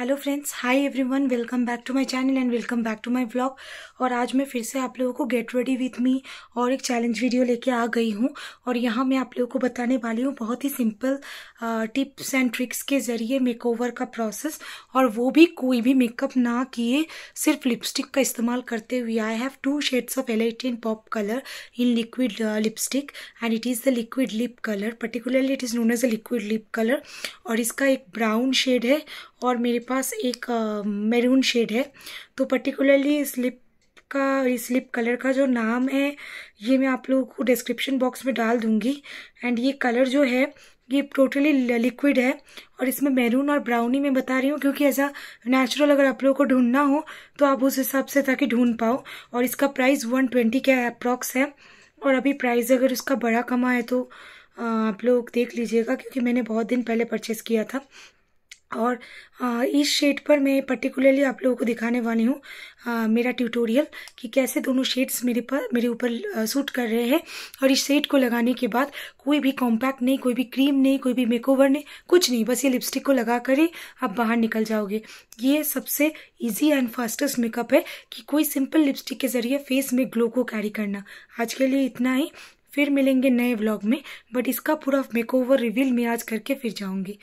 hello friends hi everyone welcome back to my channel and welcome back to my vlog और आज मैं फिर से आप लोगों को गेट रेडी विथ मी और एक चैलेंज वीडियो लेके आ गई हूँ और यहाँ मैं आप लोगों को बताने वाली हूँ बहुत ही सिंपल टिप्स एंड ट्रिक्स के ज़रिए मेकओवर का प्रोसेस और वो भी कोई भी मेकअप ना किए सिर्फ लिपस्टिक का इस्तेमाल करते हुए I have two shades of Elle in pop colour in liquid lipstick and it is the liquid lip colour particularly it is known as a liquid lip colour और इसका एक ब्राउन शेड है और मेरे पास एक मेरून शेड है तो particularly इस लिप का इस लिप कलर का जो नाम है ये मैं आप लोगों को डिस्क्रिप्शन बॉक्स में डाल दूंगी एंड ये कलर जो है ये टोटली लिक्विड है और इसमें मैरून और ब्राउनी में बता रही हूँ क्योंकि ऐसा नेचुरल अगर आप लोगों को ढूंढना हो तो आप उस हिसाब से ताकि ढूंढ पाओ और इसका प्राइस वन ट्वेंटी के अप्रॉक्स है और अभी प्राइस अगर उसका बड़ा कमा है तो आप लोग देख लीजिएगा क्योंकि मैंने बहुत दिन पहले परचेज़ किया था और इस शेड पर मैं पर्टिकुलरली आप लोगों को दिखाने वाली हूँ मेरा ट्यूटोरियल कि कैसे दोनों शेड्स मेरे पर मेरे ऊपर सूट कर रहे हैं और इस शेड को लगाने के बाद कोई भी कॉम्पैक्ट नहीं कोई भी क्रीम नहीं कोई भी मेकओवर नहीं कुछ नहीं बस ये लिपस्टिक को लगा कर ही आप बाहर निकल जाओगे ये सबसे ईजी एंड फास्टेस्ट मेकअप है कि कोई सिंपल लिपस्टिक के ज़रिए फेस में ग्लो को कैरी करना आज के लिए इतना ही फिर मिलेंगे नए व्लॉग में बट इसका पूरा मेकओवर रिवील मैं आज करके फिर जाऊँगी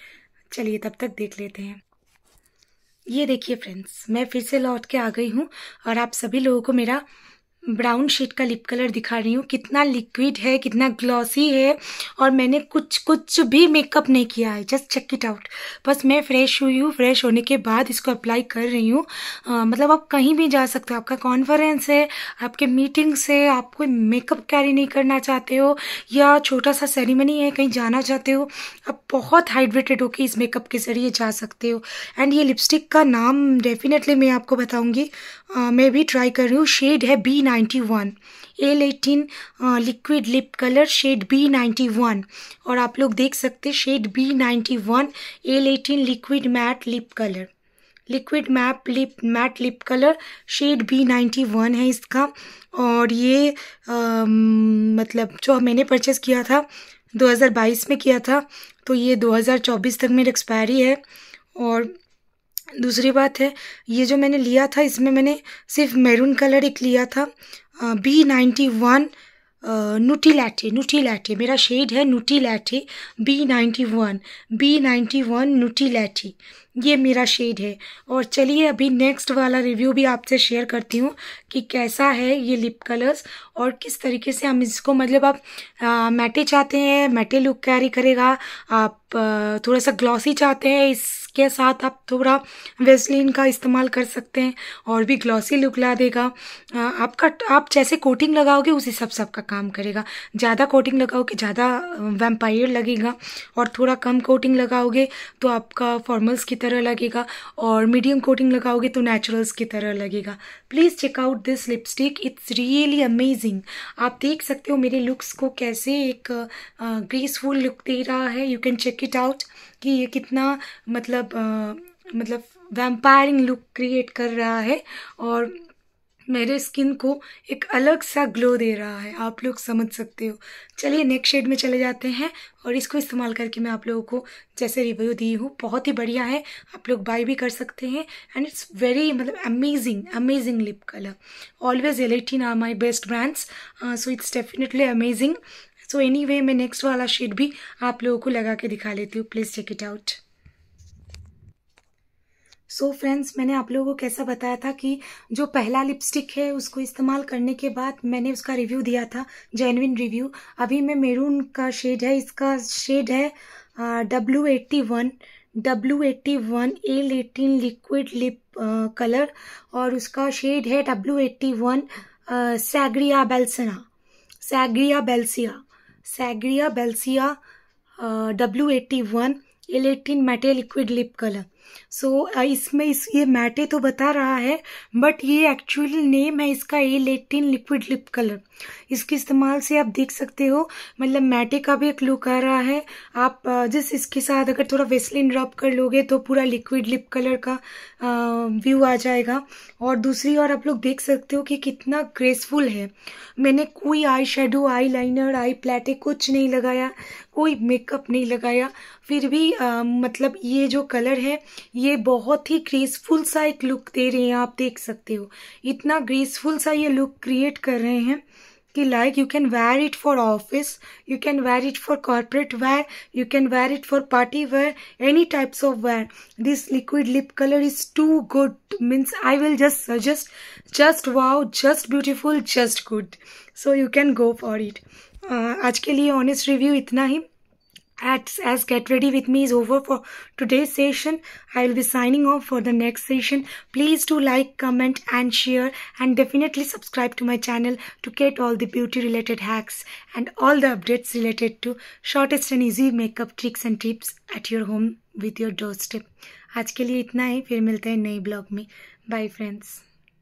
चलिए तब तक देख लेते हैं ये देखिए फ्रेंड्स मैं फिर से लौट के आ गई हूँ और आप सभी लोगों को मेरा ब्राउन शेड का लिप कलर दिखा रही हूँ कितना लिक्विड है कितना ग्लॉसी है और मैंने कुछ कुछ भी मेकअप नहीं किया है जस्ट चेक इट आउट बस मैं फ्रेश हुई हूँ फ्रेश होने के बाद इसको अप्लाई कर रही हूँ मतलब आप कहीं भी जा सकते हो आपका कॉन्फ्रेंस है आपके मीटिंग्स है आप कोई मेकअप कैरी नहीं करना चाहते हो या छोटा सा सेरेमनी है कहीं जाना चाहते हो आप बहुत हाइड्रेटेड होकर इस मेकअप के ज़रिए जा सकते हो एंड ये लिपस्टिक का नाम डेफिनेटली मैं आपको बताऊँगी मैं भी ट्राई कर रही हूँ शेड है B 91 Elle eighteen liquid lip colour shade B ninety one और आप लोग देख सकते shade B ninety one Elle eighteen liquid matte lip colour liquid matte lip matte lip colour shade B ninety one है इसका और ये आ, मतलब जो मैंने परचेज़ किया था 2022 में किया था तो ये 2024 तक मेरी एक्सपायरी है और दूसरी बात है ये जो मैंने लिया था इसमें मैंने सिर्फ मैरून कलर एक लिया था बी नाइन्टी वन नूटी लाठी नूटी लाठी मेरा शेड है nutty latte B ninety one B ninety one nutty latte ये मेरा शेड है और चलिए अभी नेक्स्ट वाला रिव्यू भी आपसे शेयर करती हूँ कि कैसा है ये लिप कलर्स और किस तरीके से हम इसको मतलब आप मैटे चाहते हैं मैटे लुक कैरी करेगा आप आ, थोड़ा सा ग्लॉसी चाहते हैं इस इसके साथ आप थोड़ा वेस्लिन का इस्तेमाल कर सकते हैं और भी ग्लॉसी लुक ला देगा आपका आप जैसे कोटिंग लगाओगे उस हिसाब से आपका काम करेगा ज़्यादा कोटिंग लगाओगे ज़्यादा वेम्पायर लगेगा और थोड़ा कम कोटिंग लगाओगे तो आपका फॉर्मल्स की तरह लगेगा और मीडियम कोटिंग लगाओगे तो नेचुरल्स की तरह लगेगा please check out this lipstick it's really amazing आप देख सकते हो मेरे लुक्स को कैसे एक ग्रेसफुल लुक दे रहा है you can check it out कि ये कितना मतलब आ, मतलब वैम्पायरिंग लुक क्रिएट कर रहा है और मेरे स्किन को एक अलग सा ग्लो दे रहा है आप लोग समझ सकते हो चलिए नेक्स्ट शेड में चले जाते हैं और इसको इस्तेमाल करके मैं आप लोगों को जैसे रिव्यू दी हूँ बहुत ही बढ़िया है आप लोग बाय भी कर सकते हैं एंड इट्स वेरी मतलब amazing amazing lip colour always Elle eighteen are my best brands so it's definitely amazing so anyway मैं नेक्स्ट वाला शेड भी आप लोगों को लगा के दिखा लेती हूँ please check it out so so friends मैंने आप लोगों को कैसा बताया था कि जो पहला लिपस्टिक है उसको इस्तेमाल करने के बाद मैंने उसका रिव्यू दिया था जेनविन रिव्यू अभी मैं मेरून का शेड है इसका शेड है W eighty one W eighty one Elle eighteen liquid lip colour और उसका शेड है डब्ल्यू एट्टी वन सैग्रिया बेल्सना सैग्रिया बेल्सिया सैग्रिया बेल्सिया W eighty one Elle eighteen matte liquid lip colour so so, इसमें इस ये मैटे तो बता रहा है बट ये एक्चुअल नेम है इसका Elle eighteen liquid lip colour इसके इस्तेमाल से आप देख सकते हो मतलब मैटे का भी एक लुक आ रहा है आप जिस इसके साथ अगर थोड़ा वेस्लिन रब कर लोगे तो पूरा लिक्विड लिप कलर का व्यू आ जाएगा और दूसरी और आप लोग देख सकते हो कि कितना ग्रेसफुल है मैंने कोई आई शेडो आई लाइनर आई प्लेटे कुछ नहीं लगाया कोई मेकअप नहीं लगाया फिर भी आ, मतलब ये जो कलर है ये बहुत ही ग्रेसफुल सा एक लुक दे रहे हैं आप देख सकते हो इतना ग्रेसफुल सा ये लुक क्रिएट कर रहे हैं कि like you can wear it for office you can wear it for corporate wear you can wear it for party wear any types of wear this liquid lip colour is too good means I will just suggest just wow just beautiful just good so you can go for it आज के लिए honest review इतना ही it's as get ready with me is over for today session I will be signing off for the next session please to like comment and share and definitely subscribe to my channel to get all the beauty related hacks and all the updates related to shortest and easy makeup tricks and tips at your home with your doorstep आज के लिए इतना ही फिर मिलते हैं नई blog में bye friends